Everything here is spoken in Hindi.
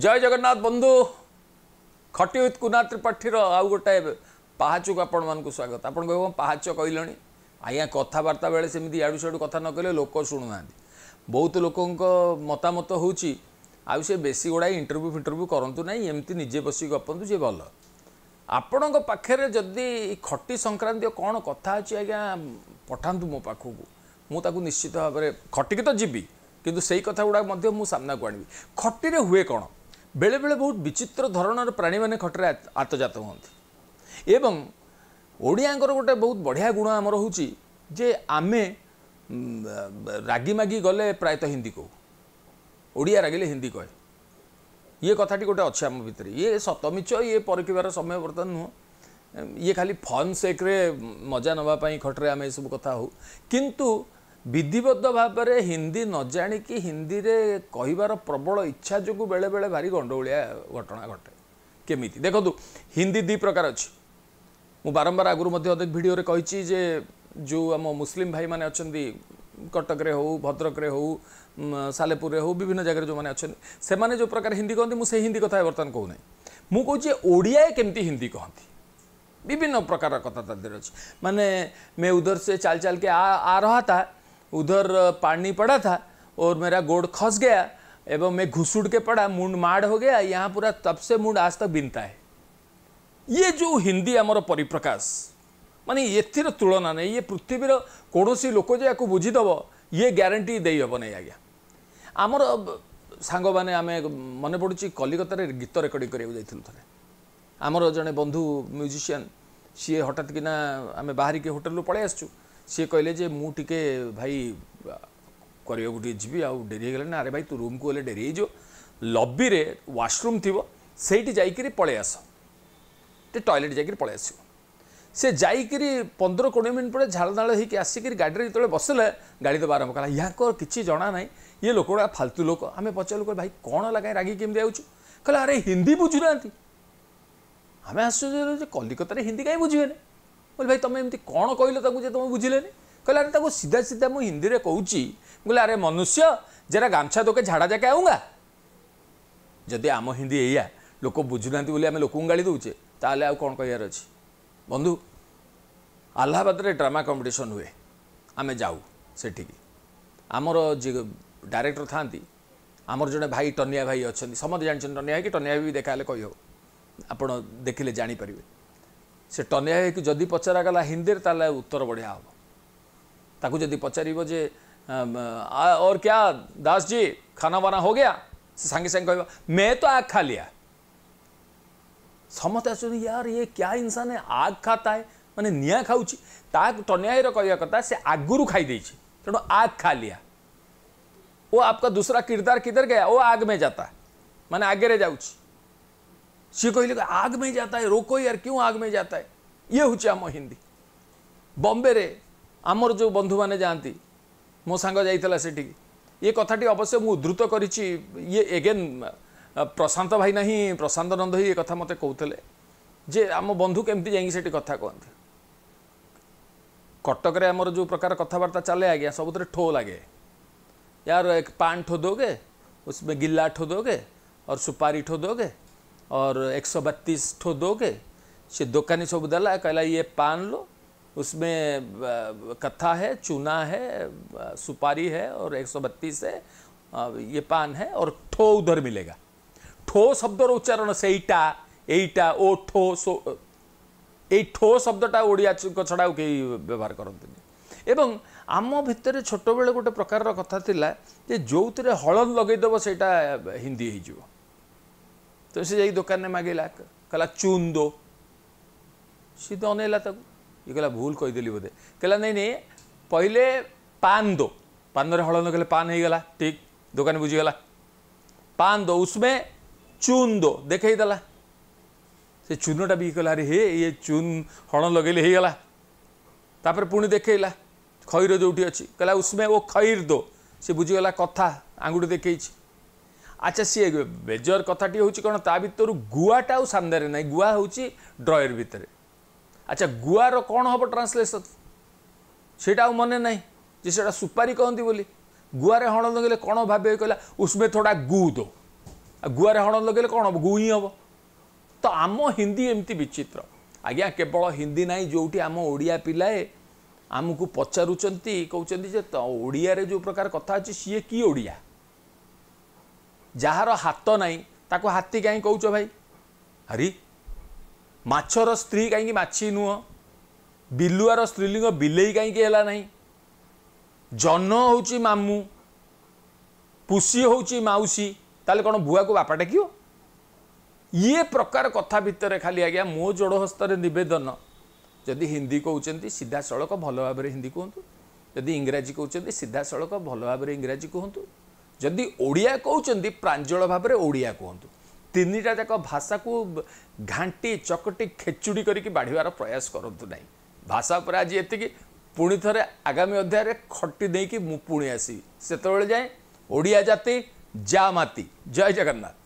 ଜୟ ଜଗନ୍ନାଥ ବନ୍ଧୁ ଖଟି ଉଇଥ୍ କୁନା ତ୍ରିପାଠୀର ଆଉ ଗୋଟାଏ ପାହାଚକୁ ଆପଣମାନଙ୍କୁ ସ୍ୱାଗତ ଆପଣଙ୍କ ପାହାଚ କହିଲେଣି ଆଜ୍ଞା କଥାବାର୍ତ୍ତା ବେଳେ ସେମିତି ଇଆଡ଼ୁ ସିଆଡ଼ୁ କଥା ନ କହିଲେ ଲୋକ ଶୁଣୁନାହାନ୍ତି ବହୁତ ଲୋକଙ୍କ ମତାମତ ହେଉଛି ଆଉ ସେ ବେଶୀ ଗୁଡ଼ାଏ ଇଣ୍ଟରଭ୍ୟୁ ଫିଣ୍ଟରଭ୍ୟୁ କରନ୍ତୁ ନାହିଁ ଏମିତି ନିଜେ ବସିକି ଗପନ୍ତୁ ସିଏ ଭଲ ଆପଣଙ୍କ ପାଖରେ ଯଦି ଖଟି ସଂକ୍ରାନ୍ତୀୟ କ'ଣ କଥା ଅଛି ଆଜ୍ଞା ପଠାନ୍ତୁ ମୋ ପାଖକୁ ମୁଁ ତାକୁ ନିଶ୍ଚିତ ଭାବରେ ଖଟିକି ତ ଯିବି କିନ୍ତୁ ସେଇ କଥାଗୁଡ଼ାକ ମଧ୍ୟ ମୁଁ ସାମ୍ନାକୁ ଆଣିବି ଖଟିରେ ହୁଏ କ'ଣ ବେଳେବେଳେ ବହୁତ ବିଚିତ୍ର ଧରଣର ପ୍ରାଣୀମାନେ ଖଟରେ ଆତଜାତ ହୁଅନ୍ତି ଏବଂ ଓଡ଼ିଆଙ୍କର ଗୋଟେ ବହୁତ ବଢ଼ିଆ ଗୁଣ ଆମର ହେଉଛି ଯେ ଆମେ ରାଗି ମାଗି ଗଲେ ପ୍ରାୟତଃ ହିନ୍ଦୀ କହୁ ଓଡ଼ିଆ ରାଗିଲେ ହିନ୍ଦୀ କହେ ଇଏ କଥାଟି ଗୋଟେ ଅଛି ଆମ ଭିତରେ ଇଏ ସତମିଛ ଇଏ ପରଖିବାର ସମୟ ବର୍ତ୍ତମାନ ନୁହଁ ଇଏ ଖାଲି ଫନ୍ ସେକ୍ରେ ମଜା ନେବା ପାଇଁ ଖଟରେ ଆମେ ଏସବୁ କଥା ହେଉ କିନ୍ତୁ ବିଧିବଦ୍ଧ ଭାବରେ ହିନ୍ଦୀ ନ ଜାଣିକି ହିନ୍ଦୀରେ କହିବାର ପ୍ରବଳ ଇଚ୍ଛା ଯୋଗୁଁ ବେଳେବେଳେ ଭାରି ଗଣ୍ଡଗୋଳିଆ ଘଟଣା ଘଟେ କେମିତି ଦେଖନ୍ତୁ ହିନ୍ଦୀ ଦୁଇ ପ୍ରକାର ଅଛି ମୁଁ ବାରମ୍ବାର ଆଗରୁ ମଧ୍ୟ ଅନେକ ଭିଡ଼ିଓରେ କହିଛି ଯେ ଯେଉଁ ଆମ ମୁସଲିମ ଭାଇମାନେ ଅଛନ୍ତି କଟକରେ ହେଉ ଭଦ୍ରକରେ ହେଉ ସାଲେପୁରରେ ହେଉ ବିଭିନ୍ନ ଜାଗାରେ ଯେଉଁମାନେ ଅଛନ୍ତି ସେମାନେ ଯେଉଁ ପ୍ରକାର ହିନ୍ଦୀ କହନ୍ତି ମୁଁ ସେଇ ହିନ୍ଦୀ କଥା ବର୍ତ୍ତମାନ କହୁନାହିଁ ମୁଁ କହୁଛି ଓଡ଼ିଆରେ କେମିତି ହିନ୍ଦୀ କହନ୍ତି ବିଭିନ୍ନ ପ୍ରକାର କଥା ତା ଦେହରେ ଅଛି ମାନେ ମେ ଉଧର ସେ ଚାଲ ଚାଲ କେ ଆ ରହା ତା उधर पानी पड़ा था और मेरा गोड़ खस गया एवं मैं घुसुड़ के पड़ा मुंड माड़ हो गया यहाँ पूरा तब से मुंड आज तक बिनता है ये जो हिंदी आमर परिप्रकाश माने ए तुलना नहीं ये पृथ्वीर कौन सी लोक जो आपको बुझीदेव ये ग्यारंटी देहब नहीं आज्ञा आमर सांग मन पड़ी कलिकतार गीत रेकर्डिंग थे आमर जड़े बंधु म्यूजिशियन सी हटात किना आम बाहर के होटेल पलैस ସିଏ କହିଲେ ଯେ ମୁଁ ଟିକେ ଭାଇ କରିବାକୁ ଟିକେ ଯିବି ଆଉ ଡେରି ହେଇଗଲାଣି ନା ଆରେ ଭାଇ ତୁ ରୁମ୍କୁ ଗଲେ ଡେରି ହେଇଯିବ ଲବିରେ ୱାଶରୁମ୍ ଥିବ ସେଇଠି ଯାଇକିରି ପଳେଇ ଆସ ଟିକେ ଟଏଲେଟ୍ ଯାଇକିରି ପଳେଇ ଆସିବ ସେ ଯାଇକିରି ପନ୍ଦର କୋଡ଼ିଏ ମିନିଟ୍ ପରେ ଝାଳନାଳ ହେଇକି ଆସିକିରି ଗାଡ଼ିରେ ଯେତେବେଳେ ବସିଲେ ଗାଡ଼ି ଦେବା ଆରମ୍ଭ କଲା ୟାଙ୍କର କିଛି ଜଣା ନାହିଁ ଇଏ ଲୋକଗୁଡ଼ା ଫାଲତୁ ଲୋକ ଆମେ ପଚାରିଲୁ କହିଲେ ଭାଇ କ'ଣ ହେଲା କାହିଁ ରାଗି କେମିତି ଆଉଛୁ କହିଲେ ଆରେ ହିନ୍ଦୀ ବୁଝୁନାହାନ୍ତି ଆମେ ଆଶ୍ଚର୍ଯ୍ୟ ଯେ କଲିକତାରେ ହିନ୍ଦୀ କାହିଁ ବୁଝିବେନି କହିଲି ଭାଇ ତୁମେ ଏମିତି କ'ଣ କହିଲ ତାକୁ ଯେ ତୁମେ ବୁଝିଲେନି କହିଲେ ଆରେ ତାକୁ ସିଧା ସିଧା ମୁଁ ହିନ୍ଦୀରେ କହୁଛି ମୁଁ କହିଲି ଆରେ ମନୁଷ୍ୟ ଯେଟା ଗାମଛା ତୋକେ ଝାଡ଼ା ଯାକେ ଆଉଙ୍ଗା ଯଦି ଆମ ହିନ୍ଦୀ ଏଇଆ ଲୋକ ବୁଝୁନାହାନ୍ତି ବୋଲି ଆମେ ଲୋକଙ୍କୁ ଗାଳି ଦେଉଛେ ତାହେଲେ ଆଉ କ'ଣ କହିବାର ଅଛି ବନ୍ଧୁ ଆହ୍ଲାବାଦରେ ଡ୍ରାମା କମ୍ପିଟିସନ୍ ହୁଏ ଆମେ ଯାଉ ସେଠିକି ଆମର ଯିଏ ଡାଇରେକ୍ଟର ଥାଆନ୍ତି ଆମର ଜଣେ ଭାଇ ଟନିଆ ଭାଇ ଅଛନ୍ତି ସମସ୍ତେ ଜାଣିଛନ୍ତି ଟନିଆ ଭାଇ କି ଟନିଆ ଭାଇ ବି ଦେଖାହେଲେ କହିହେବ ଆପଣ ଦେଖିଲେ ଜାଣିପାରିବେ से टनिया ହେଇକି ଯଦି गला हिंदी ତାହେଲେ ଉତ୍ତର ବଢ଼ିଆ ହେବ ତାକୁ ଯଦି ପଚାରିବ ଯେ और क्या दास जी खाना बना हो गया सांगे सांगे कह मैं तो आग खा लिया समस्त आस यार ये क्या इंसान है आग खाता है मैंने निआं खाऊ टनिया कह कथा से आगुरी खाई तेणु आग खा लिया वो आपका दूसरा किरदार किधर गया वो आग में जाता मैंने आगे जाऊँ सी कहले आग में जाता है रोको यार क्यों आग में जाता है ये हूँ आम हिंदी बम्बे आमर जो बंधु मैंने जाती मो सांग ये कथि अवश्य मुझे उद्धत करे एगेन प्रशांत भाई ना प्रशांत नंद ही ये कथा मत कौते जे आम बंधु केमती जाए कथा कहते कटक जो प्रकार कथबार्ता चले आज्ञा सब ठो लगे यार एक पान ठो दोगे उसमें गिल्ला ठो दोगे और सुपारी ठो दोगे और एक सौ बत्तीस ठो दोगे से दुकानी सब दला कहला ये पान लो उसमें कथा है चूना है सुपारी है और एक सौ बत्तीस है ये पान है और ठो उधर मिलेगा ठो शब्द उच्चारण से ईटा एटा ओ ठो सो ये ठो शब्दा ओडिया छड़ा कई व्यवहार करते एवं आम भितर छोट बोटे प्रकार कथा जो थे हलन लगेदेव से हिंदी हो तशी जाई में मागिला कहला चून दो सीधा तो अनैला ये कहला भूल कहीदेली बोधे कहला नहीं नहीं पहले पान दो पान हलन कहले पान हो गला ठीक दुकान बुझीगला पान दो उसमें चून दो देखला देला से चूनटा भी कहला अरे हे ये चून हण लगे हो गला तापर पुणी देखला खईर जोटी अच्छी कहला उसमें वो खईर दो सी बुझीगला कथा आंगुठी देखे আচ্ছা সি মেজর কথাটি হচ্ছে কোণ তা ভিতর গুয়াটা সামনে নাই গুয়া হচ্ছে ড্রয়ের ভিতরে আচ্ছা গুয়ার কোণ হব ট্রান্সলেসন সেটা মনে নাই যে সেটা সুপারি কহতি বলে গুয়ারে হণ লগাইলে কোণ ভাবে কহিলা উসমে থোড়া গু দো গুয়ারে হণ লগাইলে কোণ হব গু হি হব তো আম হিন্দি এমতি বিচিত্র আজ্ঞা কেবল হিন্দি নাই যেটি আম ওড়িয়া পিলায়ে ଆମକୁ ପଚାରୁଛନ୍ତି କହୁଛନ୍ତି ଯେ ଓଡ଼ିଆରେ ଯେଉଁ ପ୍ରକାର କଥା ଅଛି ସିଏ କି ଓଡ଼ିଆ ଯାହାର ହାତ ନାହିଁ ତାକୁ ହାତୀ କାହିଁକି କହୁଛ ଭାଇ ହରି ମାଛର ସ୍ତ୍ରୀ କାହିଁକି ମାଛି ନୁହଁ ବିଲୁଆର ସ୍ତ୍ରୀଲିଙ୍ଗ ବିଲେଇ କାହିଁକି ହେଲା ନାହିଁ ଜହ୍ନ ହେଉଛି ମାମୁଁ ପୁଷି ହେଉଛି ମାଉସୀ ତାହେଲେ କ'ଣ ବୁଆକୁ ବାପା ଟେକିବ ଇଏ ପ୍ରକାର କଥା ଭିତରେ ଖାଲି ଆଜ୍ଞା ମୋ ଜୋଡ଼ ହସ୍ତରେ ନିବେଦନ ଯଦି ହିନ୍ଦୀ କହୁଛନ୍ତି ସିଧାସଳଖ ଭଲ ଭାବରେ ହିନ୍ଦୀ କୁହନ୍ତୁ ଯଦି ଇଂରାଜୀ କହୁଛନ୍ତି ସିଧାସଳଖ ଭଲ ଭାବରେ ଇଂରାଜୀ କୁହନ୍ତୁ ଯଦି ଓଡ଼ିଆ କହୁଛନ୍ତି ପ୍ରାଞ୍ଜଳ ଭାବରେ ଓଡ଼ିଆ କୁହନ୍ତୁ ତିନିଟା ଯାକ ଭାଷାକୁ ଘାଣ୍ଟି ଚକଟି ଖେଚୁଡ଼ି କରିକି ବାଢ଼ିବାର ପ୍ରୟାସ କରନ୍ତୁ ନାହିଁ ଭାଷା ଉପରେ ଆଜି ଏତିକି ପୁଣି ଥରେ ଆଗାମୀ ଅଧ୍ୟାୟରେ ଖଟି ଦେଇକି ମୁଁ ପୁଣି ଆସିବି ସେତେବେଳେ ଯାଏଁ ଓଡ଼ିଆ ଜାତି ଯା ମାତି ଜୟ ଜଗନ୍ନାଥ